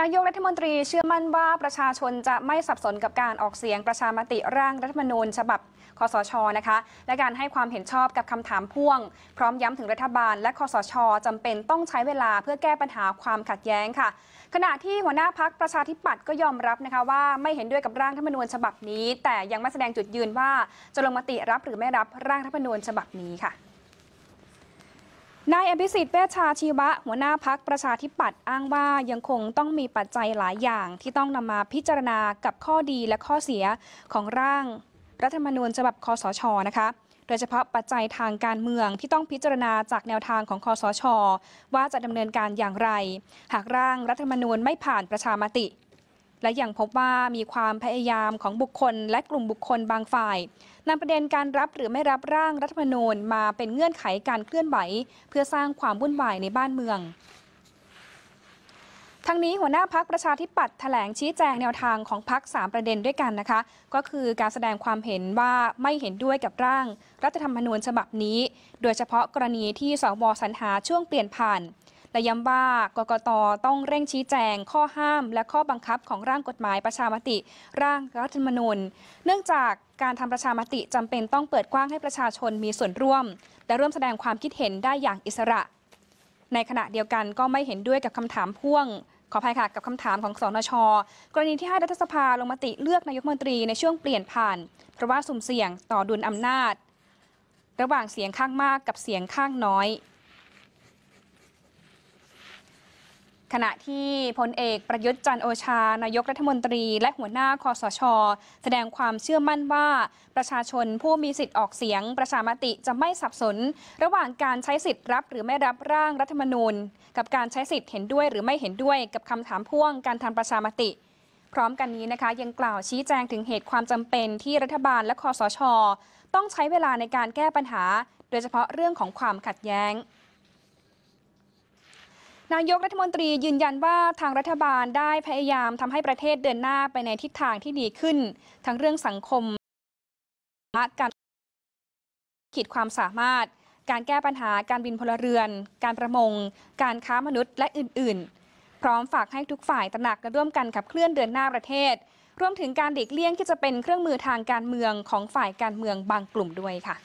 นายกรัฐมนตรีเชื่อมั่นว่าประชาชนจะไม่สับสนกับการออกเสียงประชามติร่างรัฐมนูญฉบับคสชนะคะ และการให้ความเห็นชอบกับคำถามพ่วง พร้อมย้ำถึงรัฐบาล และคสชจำเป็นต้องใช้เวลาเพื่อแก้ปัญหาความขัดแย้งค่ะ ขณะที่หัวหน้าพักประชาธิปัตย์ก็ยอมรับนะคะว่าไม่เห็นด้วยกับร่างรัฐมนูญฉบับนี้ แต่ยังไม่แสดงจุดยืนว่าจะลงมติรับหรือไม่รับร่างรัฐมนูญฉบับนี้ค่ะนายอภิสิทธิ์เวชชาชีวะหัวหน้าพักประชาธิปัตย์อ้างว่ายังคงต้องมีปัจจัยหลายอย่าง ที่ต้องนำมาพิจารณากับข้อดีและข้อเสียของร่างรัฐธรรมนูญฉบับคอสชนะคะโดยเฉพาะปัจจัยทางการเมืองที่ต้องพิจารณาจากแนวทางของคอสช ว่าจะดำเนินการอย่างไร หากร่างรัฐธรรมนูญไม่ผ่านประชามติและยังพบว่ามีความพยายามของบุคคล และกลุ่มบุคคลบางฝ่ายนำประเด็นการรับหรือไม่รับร่างรัฐธรรมนูญมาเป็นเงื่อนไขการเคลื่อนไหวเพื่อสร้างความวุ่นวายในบ้านเมือง ทั้งนี้หัวหน้าพักประชาธิปัตย์แถลงชี้แจงแนวทางของพักสามประเด็นด้วยกันนะคะก็คือการแสดงความเห็นว่าไม่เห็นด้วยกับร่างรัฐธรรมนูญฉบับนี้ โดยเฉพาะกรณีที่สวสรรหาช่วงเปลี่ยนผ่านและย้ำว่ากกต ต้องเร่งชี้แจง ข้อห้าม และข้อบังคับของร่างกฎหมายประชามติ ร่างรัฐธรรมนูญเนื่องจากการทำประชามติจำเป็นต้องเปิดกว้างให้ประชาชนมีส่วนร่วม และร่วมแสดงความคิดเห็นได้อย่างอิสระ ในขณะเดียวกันก็ไม่เห็นด้วยกับคำถามพ่วง ขออภัยค่ะกับคำถามของสนชกรณีที่ให้รัฐสภาลงมติเลือกนายกมนตรีในช่วงเปลี่ยนผ่าน เพราะว่าสุ่มเสี่ยงต่อดุลอำนาจระหว่างเสียงข้างมากกับเสียงข้างน้อยขณะที่พลเอกประยุทธ์จันโอชา นายกรัฐมนตรีและหัวหน้าคอสชแสดงความเชื่อมั่นว่าประชาชนผู้มีสิทธิ์ออกเสียงประชามติ จะไม่สับสนระหว่างการใช้สิทธิ์รับหรือไม่รับร่างรัฐมนูญกับการใช้สิทธิ์เห็นด้วยหรือไม่เห็นด้วยกับคำถามพ่วงการทาประชามติ พร้อมกันนี้นะคะ ยังกล่าวชี้แจงถึงเหตุความจำเป็นที่รัฐบาลและคอสชต้องใช้เวลาในการแก้ปัญหา โดยเฉพาะเรื่องของความขัดแย้งนายกรัฐมนตรียืนยันว่าทางรัฐบาลได้พยายามทำให้ประเทศเดินหน้าไปในทิศทางที่ดีขึ้น ทั้งเรื่องสังคมและการขีดความสามารถการแก้ปัญหาการบินพลเรือน การประมง การค้ามนุษย์และอื่นๆ พร้อมฝากให้ทุกฝ่ายตระหนักและร่วมกันขับเคลื่อนเดินหน้าประเทศรวมถึงการเด็กเลี่ยงที่จะเป็นเครื่องมือทางการเมืองของฝ่ายการเมืองบางกลุ่มด้วยค่ะ